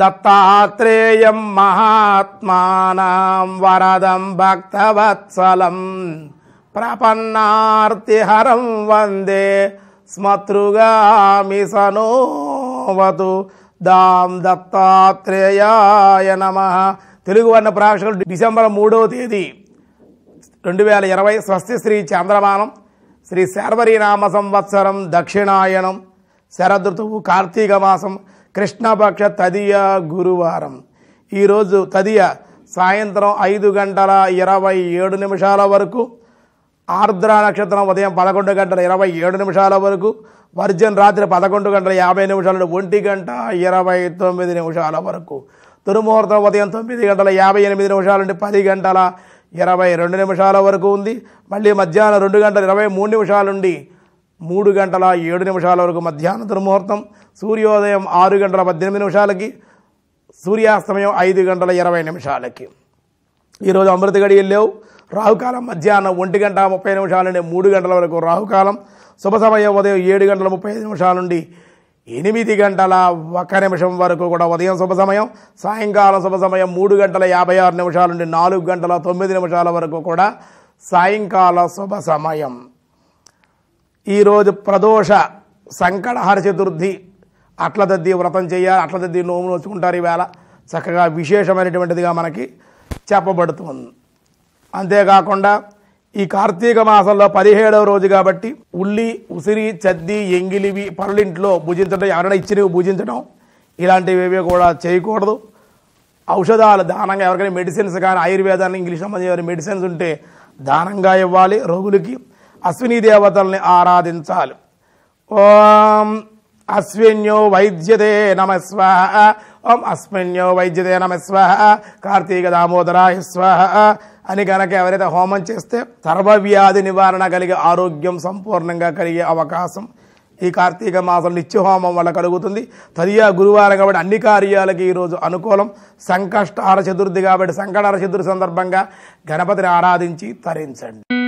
దత్తాత్రేయం మహాత్మానం వరదం భక్తవత్సలం ప్రపన్నార్తిహరం వందే స్మతృగామి సనోవతు దాం దత్తాత్రేయాయ నమ తెలుగు వర్ణ ప్రావేశకులు డిసెంబర్ మూడవ తేదీ రెండు వేల ఇరవై స్వస్తి శ్రీ చంద్రమానం శ్రీ శర్వరీనామ సంవత్సరం దక్షిణాయనం శరదృతువు కార్తీక మాసం కృష్ణపక్ష తదియ గురువారం ఈరోజు తదియ సాయంత్రం ఐదు గంటల ఇరవై ఏడు నిమిషాల వరకు ఆర్ద్ర నక్షత్రం ఉదయం పదకొండు గంటల ఇరవై ఏడు నిమిషాల వరకు వర్జన్ రాత్రి పదకొండు గంటల యాభై నిమిషాల ఒంటి గంట ఇరవై తొమ్మిది నిమిషాల వరకు దుర్ముహూర్తం ఉదయం తొమ్మిది గంటల యాభై ఎనిమిది నిమిషాల నుండి పది గంటల ఇరవై రెండు నిమిషాల వరకు ఉంది మళ్ళీ మధ్యాహ్నం రెండు గంటల ఇరవై మూడు నిమిషాల నుండి మూడు గంటల ఏడు నిమిషాల వరకు మధ్యాహ్న దుర్ముహూర్తం సూర్యోదయం ఆరు గంటల పద్దెనిమిది నిమిషాలకి సూర్యాస్తమయం ఐదు గంటల ఇరవై నిమిషాలకి ఈరోజు అమృత గడియలు లేవు రాహుకాలం మధ్యాహ్నం ఒంటి గంట ముప్పై నిమిషాల నుండి మూడు గంటల వరకు రాహుకాలం శుభ సమయం ఉదయం ఏడు గంటల ముప్పై ఐదు నిమిషాల నుండి ఎనిమిది గంటల ఒక నిమిషం వరకు కూడా ఉదయం శుభ సమయం సాయంకాలం శుభ సమయం మూడు గంటల యాభై ఆరు నిమిషాల నుండి నాలుగు గంటల తొమ్మిది నిమిషాల వరకు కూడా సాయంకాల శుభ సమయం ఈరోజు ప్రదోష సంకటహర చతుర్థి అట్లదద్ది వ్రతం చేయాలి అట్లదద్ది నోము నోచుకుంటారు ఈవేళ చక్కగా విశేషమైనటువంటిదిగా మనకి చెప్పబడుతుంది అంతేకాకుండా ఈ కార్తీక మాసంలో పదిహేడవ రోజు కాబట్టి ఉల్లి ఉసిరి చద్ది ఎంగిలివి పరులింట్లో భుజించడం ఎవరైనా ఇచ్చినవి భుజించడం ఇలాంటివి ఏవి కూడా చేయకూడదు ఔషధాలు దానంగా ఎవరికైనా మెడిసిన్స్ కానీ ఆయుర్వేదాన్ని ఇంగ్లీష్ సంబంధించిన మెడిసిన్స్ ఉంటే దానంగా ఇవ్వాలి రోగులకి అశ్విని దేవతల్ని ఆరాధించాలి ఓం అశ్విన్యో వైద్యదే నమస్వ ఓం అశ్విన్యో వైద్యదే నమస్వ కార్తీక దామోదరాయ స్వహ అని కనుక ఎవరైతే హోమం చేస్తే సర్వవ్యాధి నివారణ కలిగే ఆరోగ్యం సంపూర్ణంగా కలిగే అవకాశం ఈ కార్తీక మాసం హోమం వల్ల కలుగుతుంది తదియా గురువారం కాబట్టి అన్ని కార్యాలకి ఈరోజు అనుకూలం సంకష్టార చతుర్థి కాబట్టి సంకటార చతుర్థి సందర్భంగా గణపతిని ఆరాధించి తరించండి